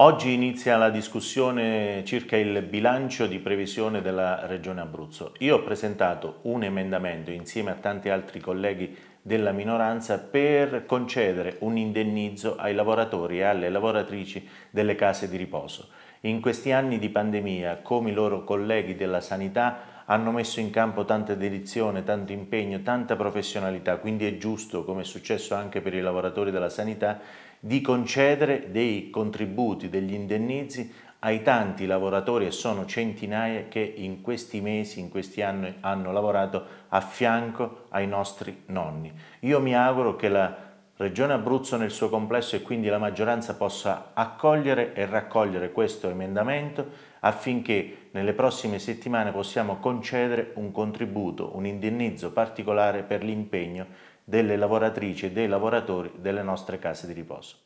Oggi inizia la discussione circa il bilancio di previsione della Regione Abruzzo. Io ho presentato un emendamento insieme a tanti altri colleghi della minoranza per concedere un indennizzo ai lavoratori e alle lavoratrici delle case di riposo. In questi anni di pandemia, come i loro colleghi della sanità, hanno messo in campo tanta dedizione, tanto impegno, tanta professionalità, quindi è giusto, come è successo anche per i lavoratori della sanità, di concedere dei contributi, degli indennizi ai tanti lavoratori, e sono centinaia, che in questi mesi, in questi anni hanno lavorato a fianco ai nostri nonni. Io mi auguro che la Regione Abruzzo nel suo complesso e quindi la maggioranza possa accogliere e raccogliere questo emendamento affinché nelle prossime settimane possiamo concedere un contributo, un indennizzo particolare per l'impegno delle lavoratrici e dei lavoratori delle nostre case di riposo.